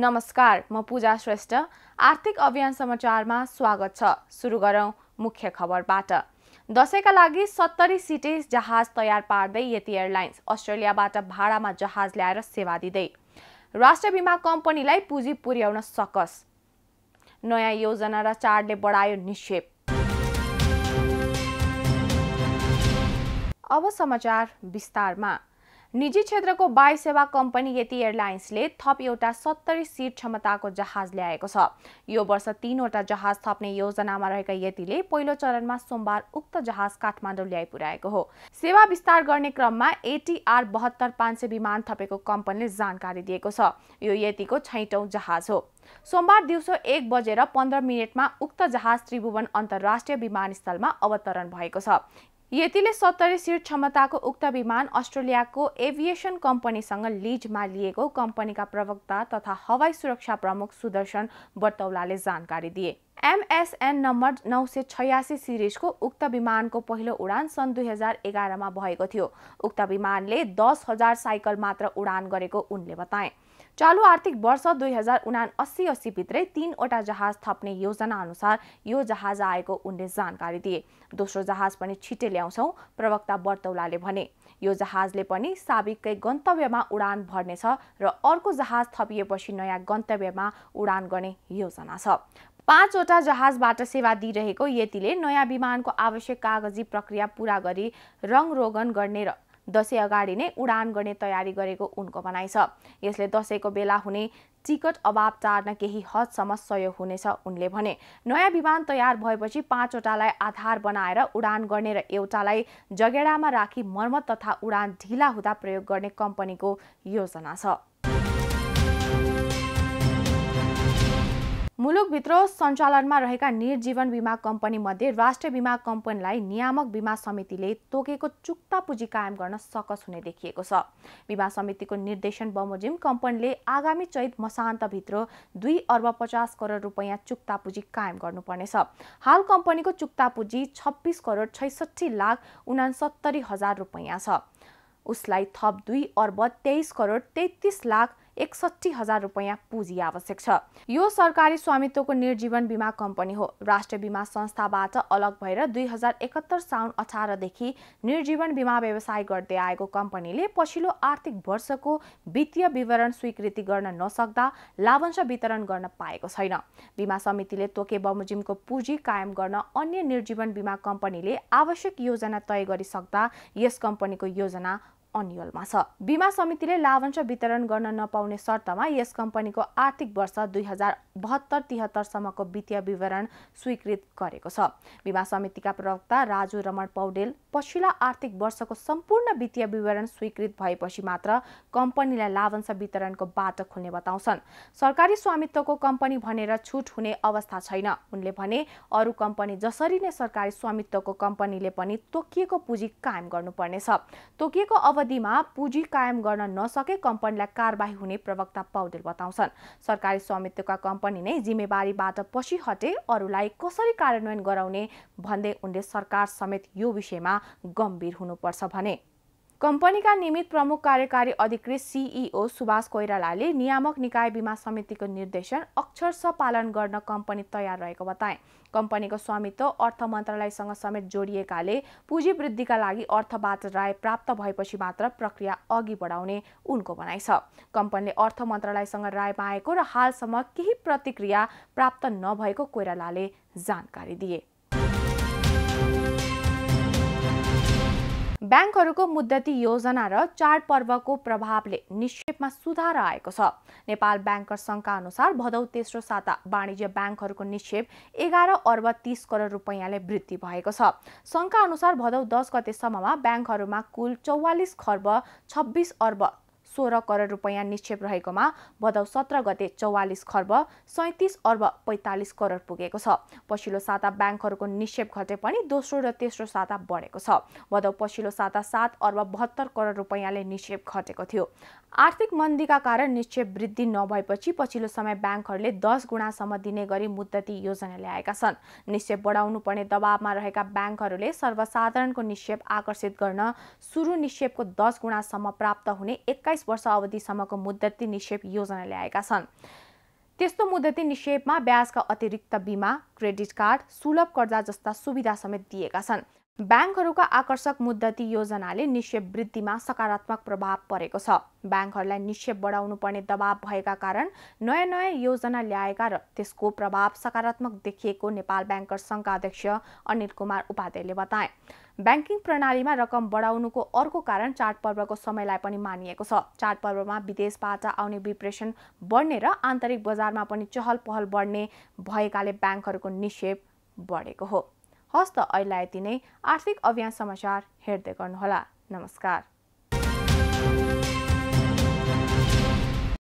नमस्कार म पूजा श्रेष्ठ आर्थिक अभियान समाचारमा स्वागत छ सुरु गरौँ मुख्य खबरबाट दसैँका लागि सत्तरी सिटे जहाज तयार पार्दै यति एयरलाइन्स अस्ट्रेलियाबाट भाडामा जहाज ल्याएर सेवा दिँदै राष्ट्र बिमा कम्पनीलाई पुँजी पुर्याउन सकस नयाँ योजना र चाडले बढायो निक्षेप अब समाचार विस्तारमा निजी क्षेत्रको वायु सेवा कम्पनी यति एयरलाइन्सले थप एउटा सत्तरी सिट क्षमताको जहाज ल्याएको छ यो वर्ष तीनवटा जहाज थप्ने योजनामा रहेका यतिले पहिलो चरणमा सोमबार उक्त जहाज काठमाडौँ ल्याइ पुर्याएको हो सेवा विस्तार गर्ने क्रममा एटिआर बहत्तर पाँच सय विमान थपेको कम्पनीले जानकारी दिएको छ यो यतिको छैटौँ जहाज हो सोमबार दिउँसो एक बजेर पन्ध्र मिनटमा उक्त जहाज त्रिभुवन अन्तर्राष्ट्रिय विमानस्थलमा अवतरण भएको छ यतिले सत्तरी सिट क्षमताको उक्त विमान अस्ट्रेलियाको एभिएसन कम्पनीसँग लिजमा लिएको कम्पनीका प्रवक्ता तथा हवाई सुरक्षा प्रमुख सुदर्शन बटौलाले जानकारी दिए एमएसएन नम्बर नौ सय छयासी सिरिजको उक्त विमानको पहिलो उडान सन् दुई हजार एघारमा भएको थियो उक्त विमानले दस हजार साइकल मात्र उडान गरेको उनले बताए चालु आर्थिक वर्ष दुई हजार उना अस्सी अस्सी भित्रै तिनवटा जहाज थप्ने योजना अनुसार यो जहाज आएको उनले जानकारी दिए दोस्रो जहाज पनि छिटै ल्याउँछौँ प्रवक्ता बर्तौलाले भने यो जहाजले पनि साबिककै गन्तव्यमा उडान भर्नेछ र अर्को जहाज थपिएपछि नयाँ गन्तव्यमा उडान गर्ने योजना छ पाँचवटा जहाजबाट सेवा दिइरहेको यतिले नयाँ विमानको आवश्यक कागजी प्रक्रिया पुरा गरी रङ रोगन गर्ने र दसैँ अगाडि नै उडान गर्ने तयारी गरेको उनको भनाइ छ यसले दसैँको बेला हुने टिकट अभाव टार्न केही हदसम्म सहयोग हुनेछ उनले भने नयाँ विमान तयार भएपछि पाँचवटालाई आधार बनाएर उडान गर्ने र एउटालाई जगेडामा राखी मर्मत तथा उडान ढिला हुँदा प्रयोग गर्ने कम्पनीको योजना छ मुलुकभित्र सञ्चालनमा रहेका निर्जीवन बिमा मध्ये राष्ट्रिय बिमा कम्पनीलाई नियामक बिमा समितिले तोकेको चुक्ता पुँजी कायम गर्न सकस हुने देखिएको छ बिमा समितिको निर्देशन बमोजिम कम्पनीले आगामी चैत मसान्तभित्र दुई अर्ब पचास करोड रुपियाँ चुक्ता पुँजी कायम गर्नुपर्नेछ हाल कम्पनीको चुक्ता पुँजी छब्बिस करोड छैसठी लाख उनासत्तरी हजार रुपियाँ छ उसलाई थप दुई अर्ब तेइस करोड तेत्तिस लाख एकसट्ठी हजार रुपियाँ पुँजी आवश्यक छ यो सरकारी स्वामित्वको निर्जीवन बिमा कम्पनी हो राष्ट्रिय बिमा संस्थाबाट अलग भएर दुई हजार एकात्तर साउन अठारदेखि निर्जीवन बिमा व्यवसाय गर्दै आएको कम्पनीले पछिल्लो आर्थिक वर्षको वित्तीय विवरण स्वीकृति गर्न नसक्दा लाभांश वितरण गर्न पाएको छैन बिमा समितिले तोके बमोजिमको पुँजी कायम गर्न अन्य निर्जीवन बिमा कम्पनीले आवश्यक योजना तय गरिसक्दा यस कम्पनीको योजना अन्यलमा छ बिमा समितिले लाभांश वितरण गर्न नपाउने शर्तमा यस कम्पनीको आर्थिक वर्ष दुई हजार बहत्तर तिहत्तरसम्मको वित्तीय विवरण स्वीकृत गरेको छ बिमा समितिका प्रवक्ता राजु रमण पौडेल पछिल्ला आर्थिक वर्षको सम्पूर्ण वित्तीय विवरण स्वीकृत भएपछि मात्र कम्पनीलाई लाभांश वितरणको बाटो खुल्ने बताउँछन् सरकारी स्वामित्वको कम्पनी भनेर छुट हुने अवस्था छैन उनले भने अरू कम्पनी जसरी नै सरकारी स्वामित्वको कम्पनीले पनि तोकिएको पुँजी कायम गर्नुपर्नेछ तोकिएको अवधिमा पुँजी कायम गर्न नसके कम्पनीलाई कारवाही हुने प्रवक्ता पौडेल बताउँछन् सरकारी स्वामित्वका कम्पनी नै जिम्मेवारीबाट पछि हटे अरूलाई कसरी कार्यान्वयन गराउने भन्दै उनले सरकार समेत यो विषयमा गम्भीर हुनुपर्छ भने कम्पनीका नियमित प्रमुख कार्यकारी अधिकृत सिइओ सुभाष कोइरालाले नियामक निकाय बिमा समितिको निर्देशन अक्षरश पालन गर्न कम्पनी तयार रहेको बताए कम्पनीको स्वामित्व अर्थ मन्त्रालयसँग समेत जोडिएकाले पुँजी वृद्धिका लागि अर्थबाट राय प्राप्त भएपछि मात्र प्रक्रिया अघि बढाउने उनको भनाइ छ कम्पनीले अर्थ मन्त्रालयसँग राय पाएको र हालसम्म केही प्रतिक्रिया प्राप्त नभएको कोइरालाले जानकारी दिए ब्याङ्कहरूको मुद्दती योजना र चाडपर्वको प्रभावले निक्षेपमा सुधार आएको छ नेपाल ब्याङ्कर सङ्घका अनुसार भदौ तेस्रो साता वाणिज्य ब्याङ्कहरूको निक्षेप एघार अर्ब तिस करोड रुपियाँले वृद्धि भएको छ सङ्घका अनुसार भदौ दस गतेसम्ममा ब्याङ्कहरूमा कुल चौवालिस खर्ब छब्बिस अर्ब सोह्र करोड रुपैयाँ निक्षेप रहेकोमा भदौ सत्र गते चौवालिस खर्ब सैतिस अर्ब पैँतालिस करोड पुगेको छ पछिल्लो साता ब्याङ्कहरूको निक्षेप घटे पनि दोस्रो र तेस्रो साता बढेको छ भदौ पछिल्लो साता सात अर्ब बहत्तर करोड रुपैयाँले निक्षेप घटेको थियो आर्थिक मन्दीका कारण निक्षेप वृद्धि नभएपछि पछिल्लो समय ब्याङ्कहरूले दस गुणासम्म दिने गरी मुद्दती योजना ल्याएका छन् निक्षेप बढाउनु पर्ने दबावमा रहेका ब्याङ्कहरूले सर्वसाधारणको निक्षेप आकर्षित गर्न सुरु निक्षेपको दस गुणासम्म प्राप्त हुने एक्काइस वर्ष अवधिसम्मको मुद्दती निक्षेप योजना ल्याएका छन् त्यस्तो मुद्दती निक्षेपमा ब्याजका अतिरिक्त बिमा क्रेडिट कार्ड सुलभ कर्जा जस्ता सुविधा समेत दिएका छन् ब्याङ्कहरूका आकर्षक मुद्दती योजनाले निक्षेप वृद्धिमा सकारात्मक प्रभाव परेको छ ब्याङ्कहरूलाई निक्षेप बढाउनु पर्ने दबाव भएका कारण नयाँ नयाँ योजना ल्याएका र त्यसको प्रभाव सकारात्मक देखिएको नेपाल ब्याङ्कर्स सङ्घका अध्यक्ष अनिल कुमार उपाध्यायले बताए ब्याङ्किङ प्रणालीमा रकम बढाउनुको अर्को कारण चाडपर्वको समयलाई पनि मानिएको छ चाडपर्वमा विदेशबाट आउने विप्रेसन बढ्ने र आन्तरिक बजारमा पनि चहल पहल बढ्ने भएकाले ब्याङ्कहरूको निक्षेप बढेको हो हस्त अहिले यति नै आर्थिक अभियान समाचार हेर्दै गर्नुहोला नमस्कार